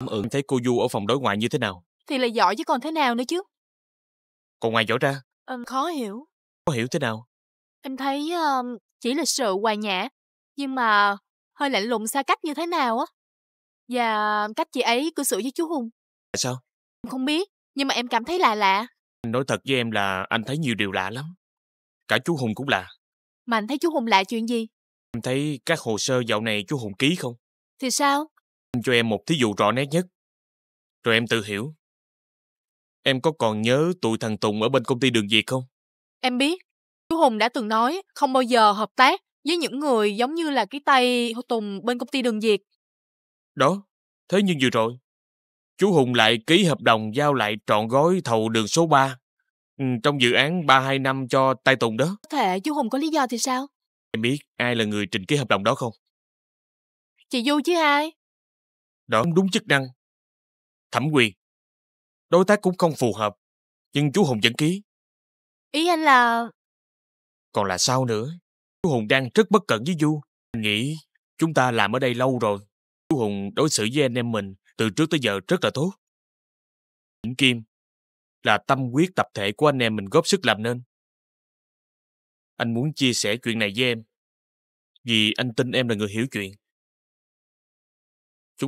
cảm ứng thấy cô Du ở phòng đối ngoại như thế nào? Thì là giỏi chứ còn thế nào nữa chứ. Còn ngoài giỏi ra? Ừ, khó hiểu. Khó hiểu thế nào? Em thấy uh, chỉ lịch sự hòa nhã, nhưng mà hơi lạnh lùng xa cách như thế nào á. Và cách chị ấy cư xử với chú Hùng. Tại sao? Em không biết, nhưng mà em cảm thấy lạ lạ. Anh nói thật với em là anh thấy nhiều điều lạ lắm. Cả chú Hùng cũng lạ. Mà anh thấy chú Hùng lạ chuyện gì? Em thấy các hồ sơ dạo này chú Hùng ký không? Thì sao? cho em một thí dụ rõ nét nhất. Rồi em tự hiểu. Em có còn nhớ tụi thằng Tùng ở bên công ty đường Việt không? Em biết. Chú Hùng đã từng nói không bao giờ hợp tác với những người giống như là cái tay Tùng bên công ty đường Việt. Đó, thế nhưng vừa rồi, chú Hùng lại ký hợp đồng giao lại trọn gói thầu đường số 3 ừ, trong dự án 32 năm cho tay Tùng đó. Có thể chú Hùng có lý do thì sao? Em biết ai là người trình ký hợp đồng đó không? Chị Du chứ ai? đó không đúng chức năng, thẩm quyền. Đối tác cũng không phù hợp, nhưng chú Hùng vẫn ký. Ý anh là... Còn là sao nữa? Chú Hùng đang rất bất cẩn với Du. Anh nghĩ chúng ta làm ở đây lâu rồi. Chú Hùng đối xử với anh em mình từ trước tới giờ rất là tốt. Vĩnh Kim là tâm quyết tập thể của anh em mình góp sức làm nên. Anh muốn chia sẻ chuyện này với em vì anh tin em là người hiểu chuyện.